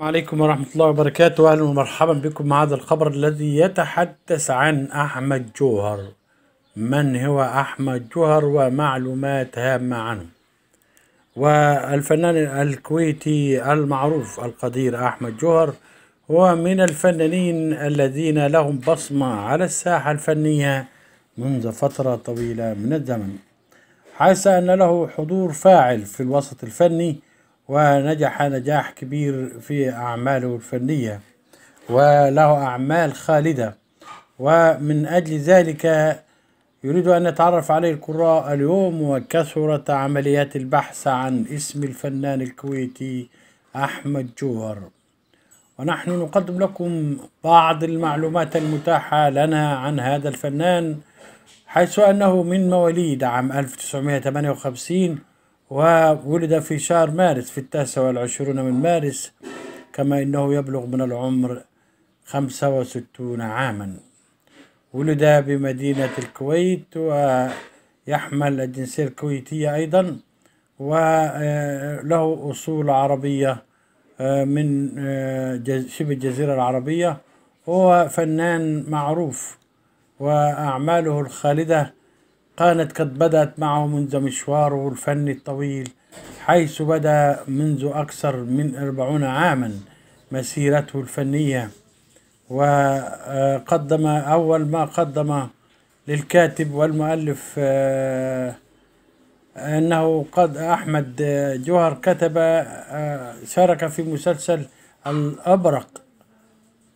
عليكم ورحمة الله وبركاته أهلا ومرحبا بكم مع هذا الخبر الذي يتحدث عن أحمد جوهر من هو أحمد جوهر ومعلومات هامة عنه والفنان الكويتي المعروف القدير أحمد جوهر هو من الفنانين الذين لهم بصمة على الساحة الفنية منذ فترة طويلة من الزمن حيث أن له حضور فاعل في الوسط الفني ونجح نجاح كبير في أعماله الفنية وله أعمال خالدة ومن أجل ذلك يريد أن يتعرف عليه القراء اليوم وكثرت عمليات البحث عن اسم الفنان الكويتي أحمد جوهر ونحن نقدم لكم بعض المعلومات المتاحة لنا عن هذا الفنان حيث أنه من مواليد عام 1958 وولد في شهر مارس في التاسع والعشرون من مارس كما إنه يبلغ من العمر خمسة وستون عاما ولد بمدينة الكويت ويحمل الجنسية الكويتية أيضا وله أصول عربية آه، من آه، شبه الجزيرة العربية هو فنان معروف وأعماله الخالدة كانت قد بدأت معه منذ مشواره الفني الطويل حيث بدأ منذ أكثر من أربعون عاما مسيرته الفنية وقدم أول ما قدم للكاتب والمؤلف آه، أنه قد أحمد جوهر كتب آه، شارك في مسلسل الأبرق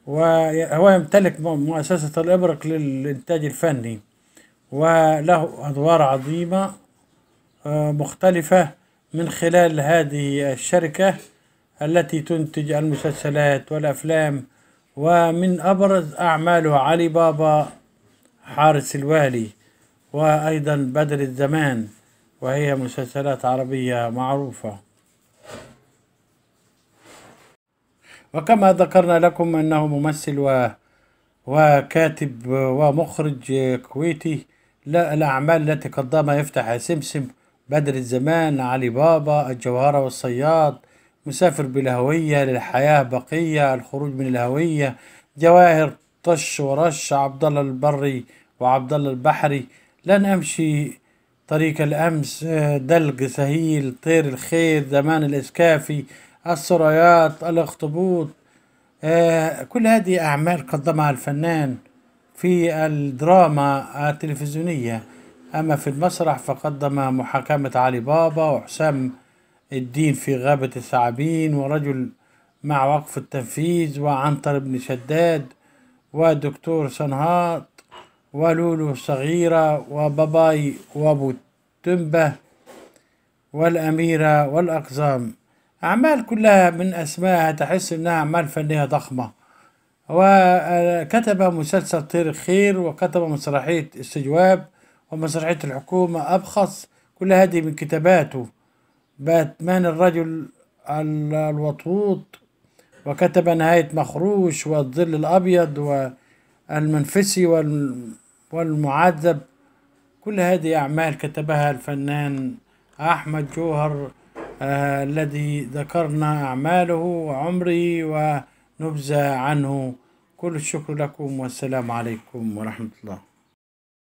وهو يمتلك مؤسسة الإبرق للإنتاج الفني وله أدوار عظيمة آه، مختلفة من خلال هذه الشركة التي تنتج المسلسلات والأفلام ومن أبرز أعماله علي بابا حارس الوالي وأيضا بدر الزمان وهي مسلسلات عربية معروفة وكما ذكرنا لكم أنه ممثل و... وكاتب ومخرج كويتي لا الأعمال التي قدمها يفتح سمسم بدر الزمان علي بابا الجوهرة والصياد مسافر بلا هوية للحياة بقية الخروج من الهوية جواهر طش ورش عبد الله البري وعبد الله البحري لن أمشي طريق الأمس دلق سهيل طير الخير زمان الإسكافي السريات الاخطبوط آه، كل هذه أعمال قدمها الفنان في الدراما التلفزيونية أما في المسرح فقدم محاكمة علي بابا وحسام الدين في غابة الثعابين ورجل مع وقف التنفيذ وعنتر بن شداد ودكتور سنهاط ولولو الصغيرة وباباي وأبو تنبه والأميرة والأقزام أعمال كلها من أسمائها تحس إنها أعمال فنية ضخمة وكتب آه، مسلسل طير الخير وكتب مسرحية استجواب ومسرحية الحكومة أبخص كل هذه من كتاباته باتمان الرجل الوطوط وكتب نهاية مخروش والظل الأبيض والمنفسي والمعذب كل هذه أعمال كتبها الفنان أحمد جوهر آه الذي ذكرنا أعماله وعمره و نبذة عنه كل الشكر لكم والسلام عليكم ورحمة الله